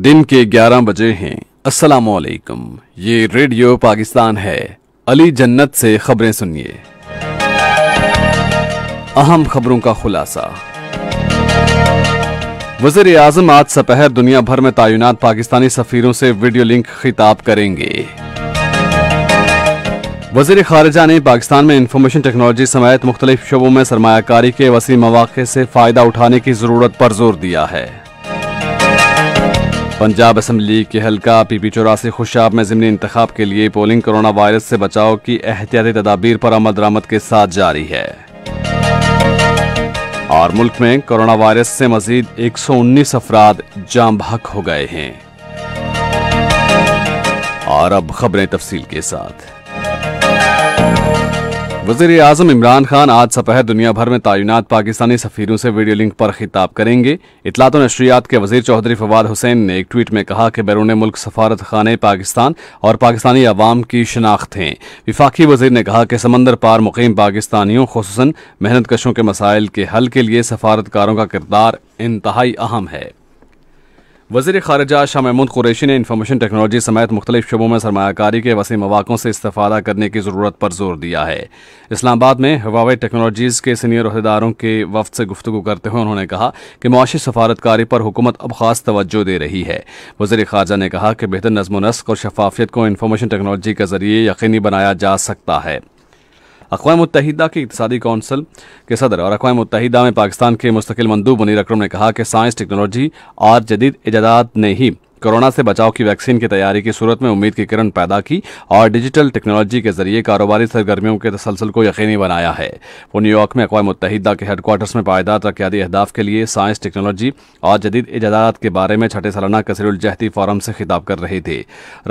दिन के 11 बजे हैं अस्सलाम वालेकुम ये रेडियो पाकिस्तान है अली जन्नत से खबरें सुनिए अहम खबरों का खुलासा वजीर आजम आज सपहर दुनिया भर में तैनात पाकिस्तानी सफीरों से वीडियो लिंक खिताब करेंगे वजीर खारजा ने पाकिस्तान में इंफॉर्मेशन टेक्नोलॉजी समेत मुख्तलिफ शोबों में सरमाकारी के वसी मौाक़े से फ़ायदा उठाने की ज़रूरत पर जोर दिया है पंजाब असम्बली के हल्का पीपी चौरासी खुशाब में ज़मनी इंतब के लिए पोलिंग कोरोना वायरस से बचाव की एहतियाती तदाबीर पर अमल दरामद के साथ जारी है और मुल्क में कोरोना वायरस से मजीद 119 अफराद जाम भक हो गए हैं और अब खबरें तफसील के साथ वजीर अजम इमरान खान आज सपहर दुनिया भर में तैनात पाकिस्तानी सफीरों से वीडियो लिंक पर खिताब करेंगे इतलात नशरियात के वजीर चौधरी फवाद हुसैन ने एक ट्वीट में कहा कि बैरून मुल्क सफारत खाने पाकिस्तान और पाकिस्तानी अवाम की शनाख्त हैं विफाखी वजीर ने कहा कि समंदर पार मुकम पाकिस्तानियों खसूस मेहनत कशों के मसाइल के हल के लिए सफारतकारों का किरदार इंतहाई अहम है वजी खारजा शाह महमूद कुरैशी ने इंफॉर्मेशन टेक्नोलॉजी समेत मुख्तलिफ शोबों में सरमाकारी के वसी मौाक़ों से इस्तादा करने की ज़रूरत पर जोर दिया है इस्लामाबाद में हवावे टेक्नोलॉजीज़ के सीनियर अहदेदारों के वफद से गुफ्तु करते हुए उन्होंने कहा कि मुआशी सफारतकारी पर हुकूमत अब खास तवज्जो दे रही है वजी खारजा ने कहा कि बेहतर नजमो नस्क और शफाफियत को इंफॉर्मेशन टेक्नोलॉजी के जरिए यकीनी बनाया जा सकता है अकवा मुतहदा की इकतदी कौंसल के सदर और अकवा मुतहदा में पाकिस्तान के मुस्तकिल मंदूब मुनीर अक्रम ने कहा कि साइंस टेक्नोलॉजी और जदीद ईजादात ने ही कोरोना से बचाव की वैक्सीन की तैयारी की सूरत में उम्मीद की किरण पैदा की और डिजिटल टेक्नोलॉजी के जरिए कारोबारी सरगर्मियों के तसलसल को यकीनी बनाया है वो न्यूयॉर्क में अकवा मुतहदा के हेडकोार्टर्स में पायदार तरक्यादी अहदाफ के लिए साइंस टेक्नोलॉजी और जदीद ईजादात के बारे में छठे सालाना कसरुलजहती फोरम से खिताब कर रहे थे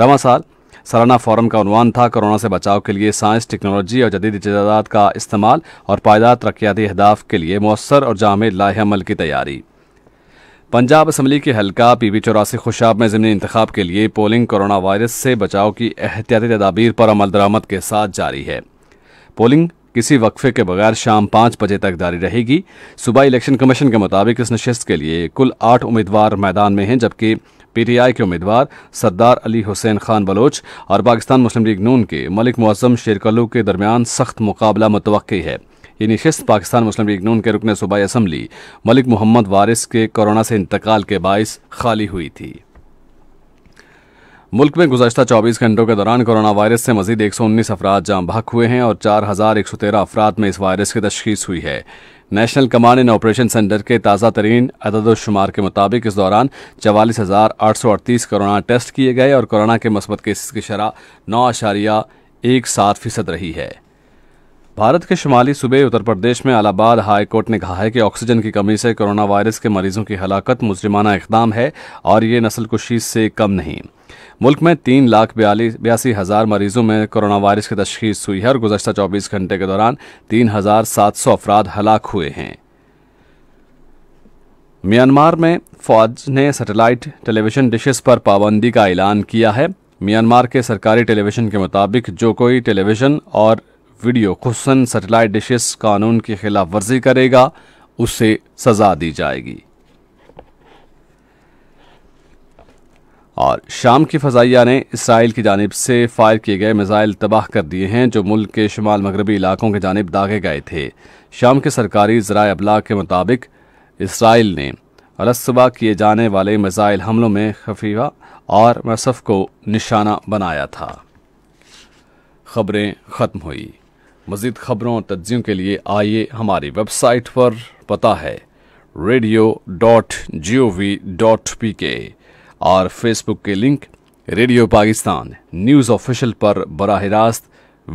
रवा साल सालाना फोरम का उनवान था कोरोना से बचाव के लिए साइंस टेक्नोलॉजी और जदीद इजादात का इस्तेमाल और पायदार तरक्याती अहदाफ के लिए मौसर और जाम लाहेमल की तैयारी पंजाब असम्बली के हल्का पी वी चौरासी खुशाब में ज़मनी इंतब के लिए पोलिंग कोरोना वायरस से बचाव की एहतियाती तदाबीर पर अमल दरामद के साथ जारी है पोलिंग किसी वक्फे के बगैर शाम पाँच बजे तक जारी रहेगी सूबाई इलेक्शन कमीशन के मुताबिक इस नशस्त के लिए कुल आठ उम्मीदवार मैदान में हैं जबकि पीटीआई के उम्मीदवार सरदार अली हुसैन खान बलोच और पाकिस्तान मुस्लिम लीग नून के मलिक मुआजम शेरकलू के दरमियान सख्त मुकाबला मुतव है ये नशस्त पाकिस्तान मुस्लिम लीग नून के रुकन सूबाई असम्बली मलिक मोहम्मद वारिस के कोरोना से इंतकाल के बायस खाली हुई थी मुल्क में गुजशत 24 घंटों के दौरान कोरोना वायरस से मजीद उन्नीस अफराद जाम भाग हुए हैं और चार हजार एक सौ तेरह अफराद में इस वायरस की तशखीस हुई है national command and operation centre के ताज़ा तरीन अददोशुमार के मुताबिक इस दौरान चवालीस हज़ार आठ सौ अड़तीस कोरोना टेस्ट किए गए और कोरोना के मस्बत केसेस की शरह नौ आशारिया एक सात फीसद रही है भारत के शुमाली सूबे उत्तर प्रदेश में अलाहाबाद हाई कोर्ट ने कहा है कि ऑक्सीजन की कमी से कोरोना वायरस के मरीजों की हलाकत मुजरिमाना इकदाम है और ये नस्ल कुशी से कम नहीं मुल्क में तीन लाख बयालीस बयासी हज़ार मरीजों में कोरोना वायरस की तशखीस हुई है और गुजशत चौबीस घंटे के दौरान तीन हज़ार सात सौ अफराद हलाक हुए हैं म्यांमार में फौज ने सैटेलाइट टेलीविज़न डिशेस पर पाबंदी का ऐलान किया है म्यांमार के सरकारी टेलीविज़न के मुताबिक जो कोई टेलीविज़न और वीडियो खुशन सैटेलाइट डिशेस कानून की खिलाफ वर्जी करेगा उसे सज़ा दी जाएगी और शाम की फजाइया ने इसराइल की जानब से फायर किए गए मिज़ाइल तबाह कर दिए हैं जो मुल्क के शुमाल मगरबी इलाकों की जानब दागे गए थे शाम के सरकारी ज़रा अबलाग के मुताबिक इसराइल ने रसबा किए जाने वाले मिज़ाइल हमलों में खफीवा और मसफ को निशाना बनाया था खबरें ख़त्म हुई मज़ीद खबरों और तज्जियों के लिए आइए हमारी वेबसाइट पर पता है radio dot G O V dot P K और फेसबुक के link radio Pakistan news official पर बरह रास्त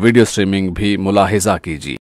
वीडियो स्ट्रीमिंग भी मुलाहजा कीजिए